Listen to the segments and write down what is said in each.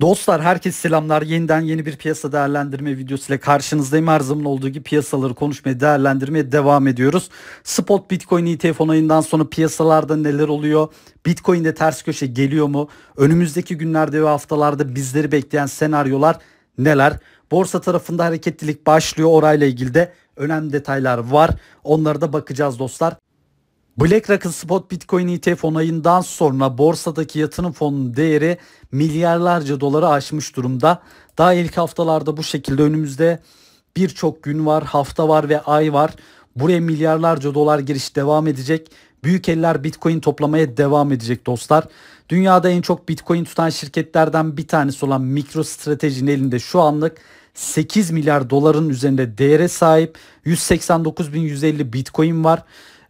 Dostlar herkes selamlar. Yeniden yeni bir piyasa değerlendirme videosuyla karşınızdayım. Her zaman olduğu gibi piyasaları konuşmaya, değerlendirmeye devam ediyoruz. Spot Bitcoin ETF onayından sonra piyasalarda neler oluyor? Bitcoin'de ters köşe geliyor mu? Önümüzdeki günlerde ve haftalarda bizleri bekleyen senaryolar neler? Borsa tarafında hareketlilik başlıyor. Orayla ilgili de önemli detaylar var. Onlara da bakacağız dostlar. BlackRock'ın spot Bitcoin ETF onayından sonra borsadaki yatırım fonunun değeri milyarlarca dolara aşmış durumda. Daha ilk haftalarda bu şekilde önümüzde birçok gün var, hafta var ve ay var. Buraya milyarlarca dolar giriş devam edecek. Büyük eller Bitcoin toplamaya devam edecek dostlar. Dünyada en çok Bitcoin tutan şirketlerden bir tanesi olan MicroStrategy'nin elinde şu anlık 8 milyar doların üzerinde değere sahip 189.150 Bitcoin var.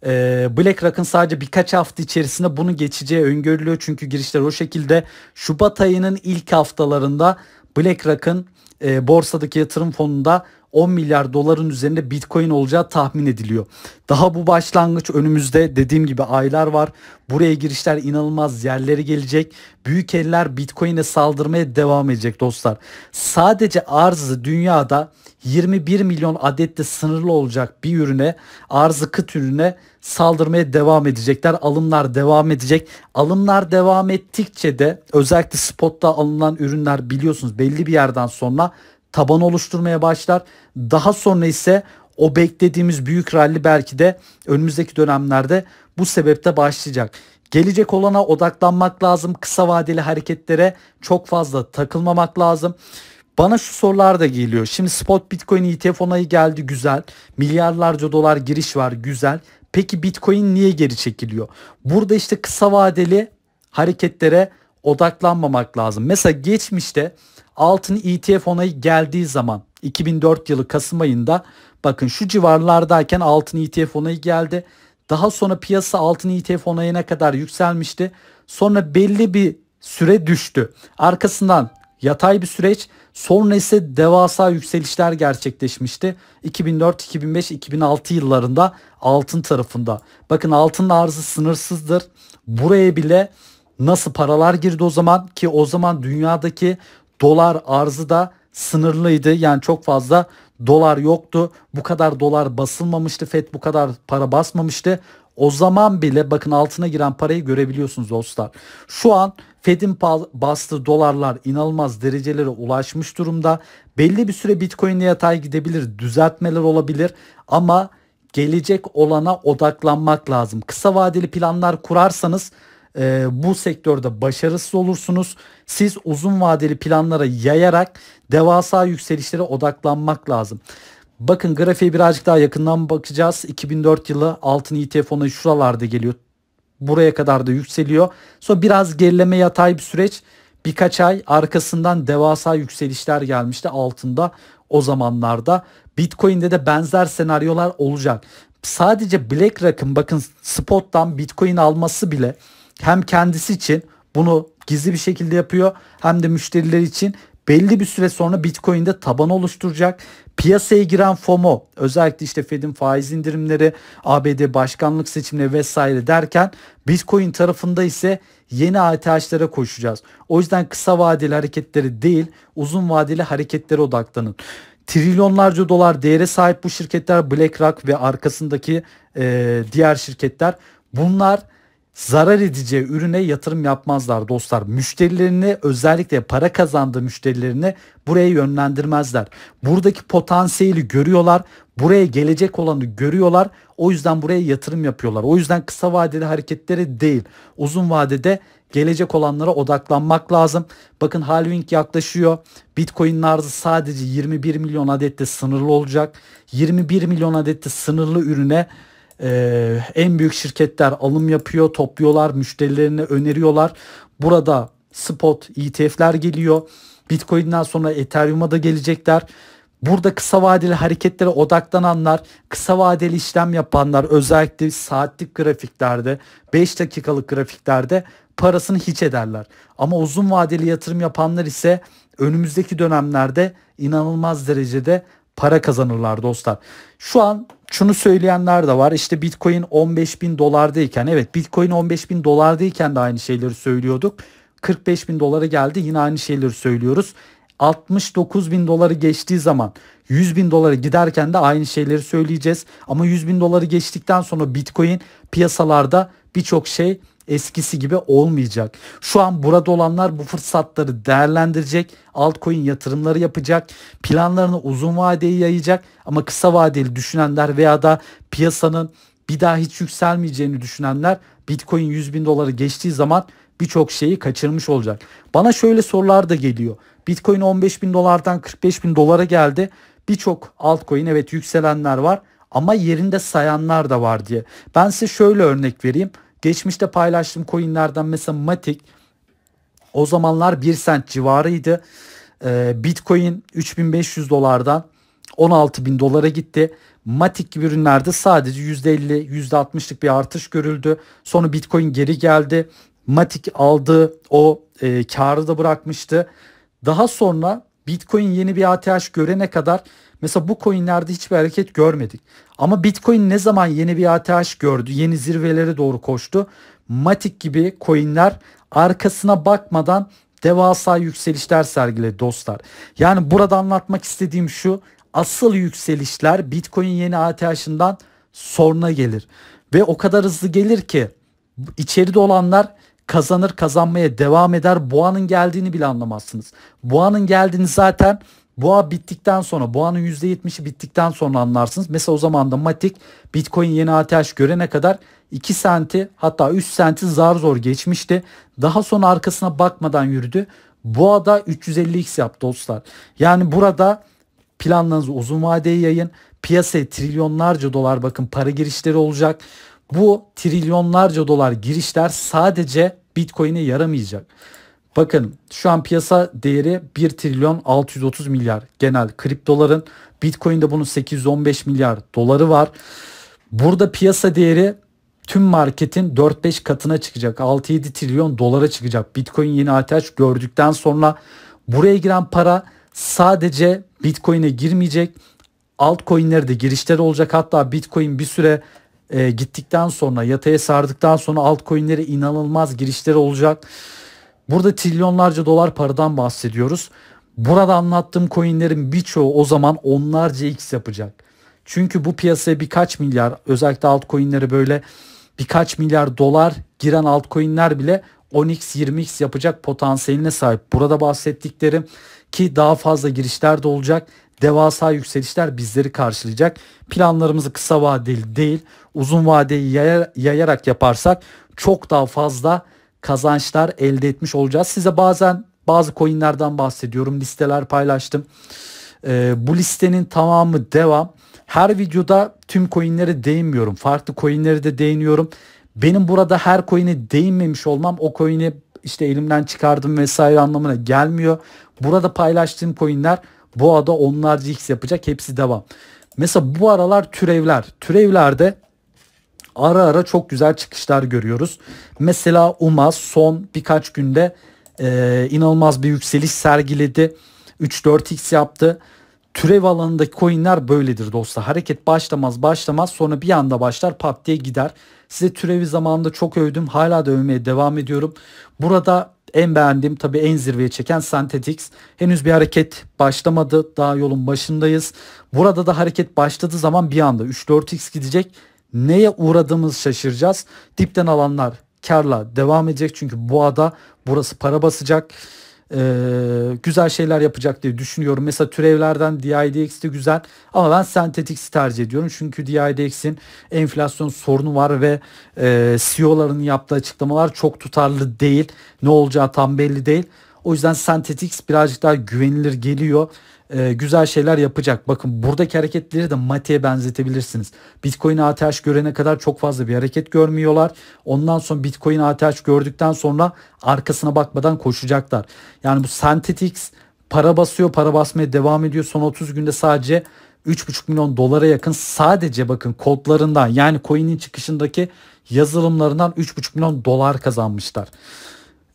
E, ee, BlackRock'ın sadece birkaç hafta içerisinde bunu geçeceği öngörülüyor. Çünkü girişler o şekilde Şubat ayının ilk haftalarında BlackRock'ın e, borsadaki yatırım fonunda 10 milyar doların üzerinde Bitcoin olacağı tahmin ediliyor. Daha bu başlangıç önümüzde dediğim gibi aylar var. Buraya girişler inanılmaz yerlere gelecek. Büyük eller Bitcoin'e saldırmaya devam edecek dostlar. Sadece arzı dünyada 21 milyon adette sınırlı olacak bir ürüne, arzı kıt ürüne saldırmaya devam edecekler. Alımlar devam edecek. Alımlar devam ettikçe de özellikle spotta alınan ürünler biliyorsunuz belli bir yerden sonra taban oluşturmaya başlar. Daha sonra ise o beklediğimiz büyük rally belki de önümüzdeki dönemlerde bu sebepte başlayacak. Gelecek olana odaklanmak lazım. Kısa vadeli hareketlere çok fazla takılmamak lazım. Bana şu sorular da geliyor. Şimdi spot bitcoin ETF onayı geldi güzel. Milyarlarca dolar giriş var güzel. Peki bitcoin niye geri çekiliyor? Burada işte kısa vadeli hareketlere odaklanmamak lazım. Mesela geçmişte altın ETF onayı geldiği zaman 2004 yılı Kasım ayında bakın şu civarlardayken altın ETF onayı geldi. Daha sonra piyasa altın ETF onayına kadar yükselmişti. Sonra belli bir süre düştü. Arkasından yatay bir süreç sonra ise devasa yükselişler gerçekleşmişti. 2004, 2005, 2006 yıllarında altın tarafında. Bakın altın arzı sınırsızdır. Buraya bile nasıl paralar girdi o zaman ki o zaman dünyadaki dolar arzı da sınırlıydı. Yani çok fazla dolar yoktu. Bu kadar dolar basılmamıştı. FED bu kadar para basmamıştı. O zaman bile bakın altına giren parayı görebiliyorsunuz dostlar. Şu an Fed'in bastığı dolarlar inanılmaz derecelere ulaşmış durumda. Belli bir süre Bitcoin'le yatay gidebilir. Düzeltmeler olabilir ama gelecek olana odaklanmak lazım. Kısa vadeli planlar kurarsanız e, bu sektörde başarısız olursunuz. Siz uzun vadeli planlara yayarak devasa yükselişlere odaklanmak lazım. Bakın grafiğe birazcık daha yakından bakacağız. 2004 yılı altın ETF onayı şuralarda geliyor. Buraya kadar da yükseliyor. Sonra biraz gerileme yatay bir süreç. Birkaç ay arkasından devasa yükselişler gelmişti altında o zamanlarda. Bitcoin'de de benzer senaryolar olacak. Sadece BlackRock'ın bakın spot'tan Bitcoin alması bile hem kendisi için bunu gizli bir şekilde yapıyor hem de müşteriler için belli bir süre sonra Bitcoin'de taban oluşturacak. Piyasaya giren FOMO özellikle işte Fed'in faiz indirimleri, ABD başkanlık seçimleri vesaire derken Bitcoin tarafında ise yeni ATH'lere koşacağız. O yüzden kısa vadeli hareketleri değil uzun vadeli hareketlere odaklanın. Trilyonlarca dolar değere sahip bu şirketler BlackRock ve arkasındaki e, diğer şirketler bunlar zarar edeceği ürüne yatırım yapmazlar dostlar. Müşterilerini özellikle para kazandığı müşterilerini buraya yönlendirmezler. Buradaki potansiyeli görüyorlar. Buraya gelecek olanı görüyorlar. O yüzden buraya yatırım yapıyorlar. O yüzden kısa vadeli hareketleri değil, uzun vadede gelecek olanlara odaklanmak lazım. Bakın halving yaklaşıyor. Bitcoin arzı sadece 21 milyon adette sınırlı olacak. 21 milyon adette sınırlı ürüne ee, en büyük şirketler alım yapıyor, topluyorlar, müşterilerine öneriyorlar. Burada spot ETF'ler geliyor. Bitcoin'den sonra Ethereum'a da gelecekler. Burada kısa vadeli hareketlere odaklananlar, kısa vadeli işlem yapanlar özellikle saatlik grafiklerde, 5 dakikalık grafiklerde parasını hiç ederler. Ama uzun vadeli yatırım yapanlar ise önümüzdeki dönemlerde inanılmaz derecede para kazanırlar dostlar. Şu an şunu söyleyenler de var işte bitcoin 15 bin dolardayken evet bitcoin 15 bin dolardayken de aynı şeyleri söylüyorduk. 45 bin dolara geldi yine aynı şeyleri söylüyoruz. 69 bin doları geçtiği zaman 100 bin dolara giderken de aynı şeyleri söyleyeceğiz. Ama 100 bin doları geçtikten sonra bitcoin piyasalarda birçok şey eskisi gibi olmayacak. Şu an burada olanlar bu fırsatları değerlendirecek, altcoin yatırımları yapacak, planlarını uzun vadeye yayacak ama kısa vadeli düşünenler veya da piyasanın bir daha hiç yükselmeyeceğini düşünenler Bitcoin 100 bin doları geçtiği zaman birçok şeyi kaçırmış olacak. Bana şöyle sorular da geliyor. Bitcoin 15 bin dolardan 45 bin dolara geldi. Birçok altcoin evet yükselenler var ama yerinde sayanlar da var diye. Ben size şöyle örnek vereyim. Geçmişte paylaştığım coinlerden mesela Matic o zamanlar 1 sent civarıydı. Ee, Bitcoin 3500 dolardan 16.000 dolara gitti. Matic gibi ürünlerde sadece %50, %60'lık bir artış görüldü. Sonra Bitcoin geri geldi. Matic aldı, o e, karı da bırakmıştı. Daha sonra Bitcoin yeni bir ATH görene kadar Mesela bu coinlerde hiçbir hareket görmedik. Ama Bitcoin ne zaman yeni bir ATH gördü, yeni zirvelere doğru koştu. Matic gibi coinler arkasına bakmadan devasa yükselişler sergiledi dostlar. Yani burada anlatmak istediğim şu asıl yükselişler Bitcoin yeni ATH'ından sonra gelir. Ve o kadar hızlı gelir ki içeride olanlar kazanır kazanmaya devam eder. Boğanın geldiğini bile anlamazsınız. Boğanın geldiğini zaten Boğa bittikten sonra boğanın %70'i bittikten sonra anlarsınız. Mesela o zaman da Matik Bitcoin yeni ateş görene kadar 2 senti hatta 3 senti zar zor geçmişti. Daha sonra arkasına bakmadan yürüdü. Boğa'da 350x yaptı dostlar. Yani burada planlarınızı uzun vadeye yayın. Piyasaya trilyonlarca dolar bakın para girişleri olacak. Bu trilyonlarca dolar girişler sadece Bitcoin'e yaramayacak. Bakın şu an piyasa değeri 1 trilyon 630 milyar genel kriptoların. Bitcoin'de bunun 815 milyar doları var. Burada piyasa değeri tüm marketin 4-5 katına çıkacak. 6-7 trilyon dolara çıkacak. Bitcoin yeni ATH gördükten sonra buraya giren para sadece Bitcoin'e girmeyecek. Altcoin'lere de girişler olacak. Hatta Bitcoin bir süre e, gittikten sonra yataya sardıktan sonra altcoin'lere inanılmaz girişler olacak. Burada trilyonlarca dolar paradan bahsediyoruz. Burada anlattığım coinlerin birçoğu o zaman onlarca x yapacak. Çünkü bu piyasaya birkaç milyar özellikle altcoinleri böyle birkaç milyar dolar giren altcoinler bile 10x 20x yapacak potansiyeline sahip. Burada bahsettiklerim ki daha fazla girişler de olacak. Devasa yükselişler bizleri karşılayacak. Planlarımızı kısa vadeli değil uzun vadeyi yayarak yaparsak çok daha fazla kazançlar elde etmiş olacağız. Size bazen bazı coinlerden bahsediyorum. Listeler paylaştım. Ee, bu listenin tamamı devam. Her videoda tüm coinlere değinmiyorum. Farklı coinlere de değiniyorum. Benim burada her coin'e değinmemiş olmam o coin'i işte elimden çıkardım vesaire anlamına gelmiyor. Burada paylaştığım coinler bu ada onlarca x yapacak. Hepsi devam. Mesela bu aralar türevler. Türevlerde ara ara çok güzel çıkışlar görüyoruz. Mesela UMA son birkaç günde e, inanılmaz bir yükseliş sergiledi. 3-4x yaptı. Türev alanındaki coinler böyledir dostlar. Hareket başlamaz başlamaz sonra bir anda başlar pat diye gider. Size türevi zamanında çok övdüm. Hala da övmeye devam ediyorum. Burada en beğendiğim tabii en zirveye çeken Synthetix. Henüz bir hareket başlamadı. Daha yolun başındayız. Burada da hareket başladığı zaman bir anda 3-4x gidecek neye uğradığımız şaşıracağız. Dipten alanlar karla devam edecek çünkü bu ada burası para basacak. Ee, güzel şeyler yapacak diye düşünüyorum. Mesela türevlerden DIDX de güzel ama ben Synthetics'i tercih ediyorum. Çünkü DIDX'in enflasyon sorunu var ve e, CEO'ların yaptığı açıklamalar çok tutarlı değil. Ne olacağı tam belli değil. O yüzden Synthetix birazcık daha güvenilir geliyor e, güzel şeyler yapacak. Bakın buradaki hareketleri de matiye benzetebilirsiniz. Bitcoin ATH görene kadar çok fazla bir hareket görmüyorlar. Ondan sonra Bitcoin ATH gördükten sonra arkasına bakmadan koşacaklar. Yani bu Synthetics para basıyor, para basmaya devam ediyor. Son 30 günde sadece 3,5 milyon dolara yakın sadece bakın kodlarından yani coin'in çıkışındaki yazılımlarından 3,5 milyon dolar kazanmışlar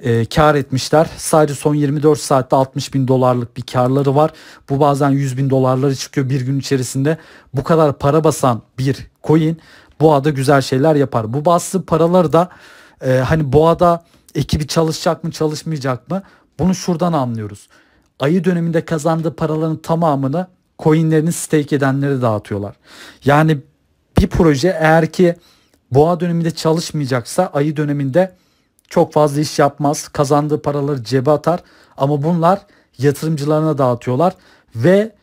e, kar etmişler. Sadece son 24 saatte 60 bin dolarlık bir karları var. Bu bazen 100 bin dolarlara çıkıyor bir gün içerisinde. Bu kadar para basan bir coin boğada güzel şeyler yapar. Bu bastığı paraları da e, hani boğada ekibi çalışacak mı çalışmayacak mı bunu şuradan anlıyoruz. Ayı döneminde kazandığı paraların tamamını coinlerini stake edenlere dağıtıyorlar. Yani bir proje eğer ki boğa döneminde çalışmayacaksa ayı döneminde çok fazla iş yapmaz. Kazandığı paraları cebe atar. Ama bunlar yatırımcılarına dağıtıyorlar ve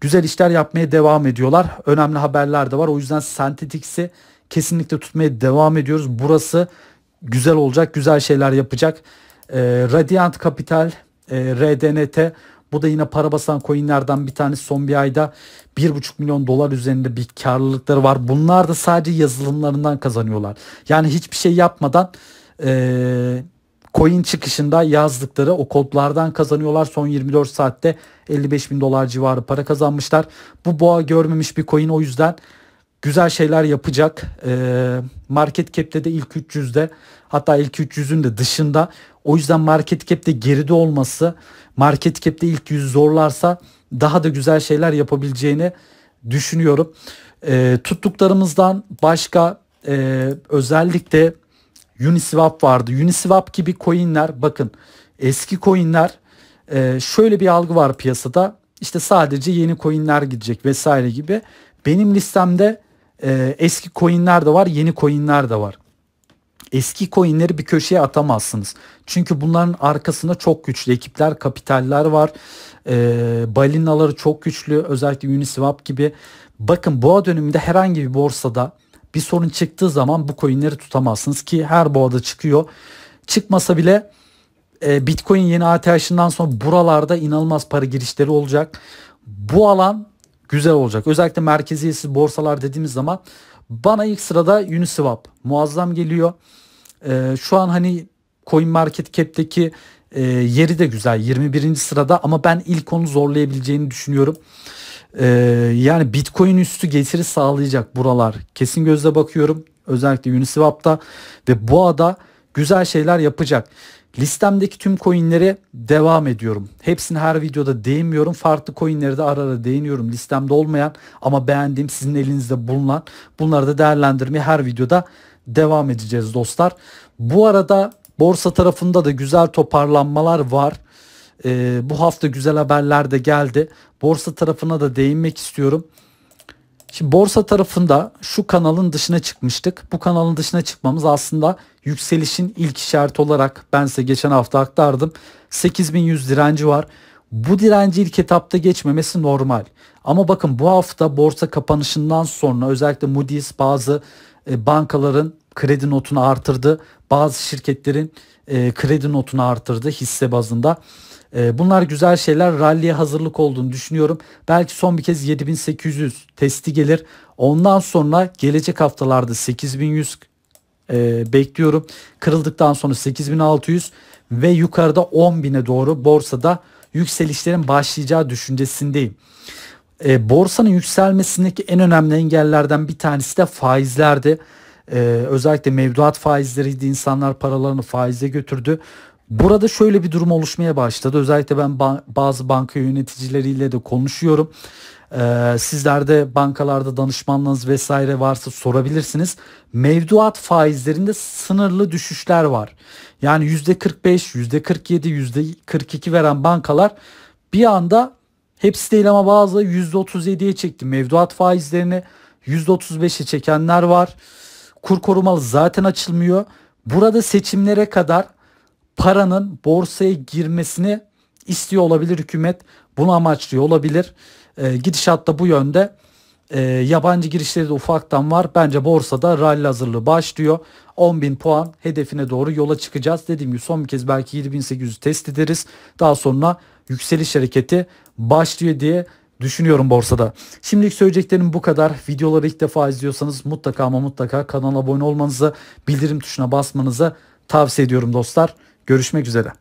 güzel işler yapmaya devam ediyorlar. Önemli haberler de var. O yüzden sentetiksi kesinlikle tutmaya devam ediyoruz. Burası güzel olacak, güzel şeyler yapacak. E, Radiant Capital, e, RDNT bu da yine para basan coinlerden bir tanesi son bir ayda 1,5 milyon dolar üzerinde bir karlılıkları var. Bunlar da sadece yazılımlarından kazanıyorlar. Yani hiçbir şey yapmadan e, coin çıkışında yazdıkları o kodlardan kazanıyorlar. Son 24 saatte 55 bin dolar civarı para kazanmışlar. Bu boğa görmemiş bir coin o yüzden güzel şeyler yapacak. E, market cap'te de ilk 300'de hatta ilk 300'ün de dışında. O yüzden market cap'te geride olması market cap'te ilk 100 zorlarsa daha da güzel şeyler yapabileceğini düşünüyorum. E, tuttuklarımızdan başka e, özellikle Uniswap vardı. Uniswap gibi coinler bakın eski coinler e, şöyle bir algı var piyasada. İşte sadece yeni coinler gidecek vesaire gibi. Benim listemde e, eski coinler de var yeni coinler de var. Eski coinleri bir köşeye atamazsınız. Çünkü bunların arkasında çok güçlü ekipler, kapitaller var. E, balinaları çok güçlü özellikle Uniswap gibi. Bakın boğa döneminde herhangi bir borsada bir sorun çıktığı zaman bu coinleri tutamazsınız ki her boğada çıkıyor. Çıkmasa bile e, Bitcoin yeni ATH'ından sonra buralarda inanılmaz para girişleri olacak. Bu alan güzel olacak. Özellikle merkeziyetsiz borsalar dediğimiz zaman bana ilk sırada Uniswap muazzam geliyor. E, şu an hani Coin CoinMarketCap'teki e, yeri de güzel 21. sırada ama ben ilk onu zorlayabileceğini düşünüyorum. Ee, yani Bitcoin üstü getiri sağlayacak buralar. Kesin gözle bakıyorum. Özellikle Uniswap'ta ve Boğa'da güzel şeyler yapacak. Listemdeki tüm coinlere devam ediyorum. Hepsini her videoda değinmiyorum. Farklı coinlere de ara ara değiniyorum. Listemde olmayan ama beğendiğim sizin elinizde bulunan bunları da değerlendirmeye her videoda devam edeceğiz dostlar. Bu arada borsa tarafında da güzel toparlanmalar var. E, bu hafta güzel haberler de geldi. Borsa tarafına da değinmek istiyorum. Şimdi borsa tarafında şu kanalın dışına çıkmıştık. Bu kanalın dışına çıkmamız aslında yükselişin ilk işareti olarak ben size geçen hafta aktardım. 8100 direnci var. Bu direnci ilk etapta geçmemesi normal. Ama bakın bu hafta borsa kapanışından sonra özellikle Moody's bazı e, bankaların kredi notunu artırdı. Bazı şirketlerin e, kredi notunu artırdı hisse bazında. Ee, bunlar güzel şeyler. Rally'e hazırlık olduğunu düşünüyorum. Belki son bir kez 7800 testi gelir. Ondan sonra gelecek haftalarda 8100 e, bekliyorum. Kırıldıktan sonra 8600 ve yukarıda 10.000'e doğru borsada yükselişlerin başlayacağı düşüncesindeyim. E, borsanın yükselmesindeki en önemli engellerden bir tanesi de faizlerdi. Ee, özellikle mevduat faizleriydi. insanlar paralarını faize götürdü. Burada şöyle bir durum oluşmaya başladı. Özellikle ben bazı banka yöneticileriyle de konuşuyorum. Ee, Sizlerde bankalarda danışmanlığınız vesaire varsa sorabilirsiniz. Mevduat faizlerinde sınırlı düşüşler var. Yani %45, %47, %42 veren bankalar bir anda hepsi değil ama bazı %37'ye çekti. Mevduat faizlerini %35'e çekenler var. Kur korumalı zaten açılmıyor. Burada seçimlere kadar paranın borsaya girmesini istiyor olabilir hükümet. Bunu amaçlıyor olabilir. E, gidişat da bu yönde. E, yabancı girişleri de ufaktan var. Bence borsada rally hazırlığı başlıyor. 10 bin puan hedefine doğru yola çıkacağız. Dediğim gibi son bir kez belki 7.800'ü test ederiz. Daha sonra yükseliş hareketi başlıyor diye düşünüyorum borsada. Şimdilik söyleyeceklerim bu kadar. Videoları ilk defa izliyorsanız mutlaka ama mutlaka kanala abone olmanızı, bildirim tuşuna basmanızı tavsiye ediyorum dostlar. Görüşmek üzere.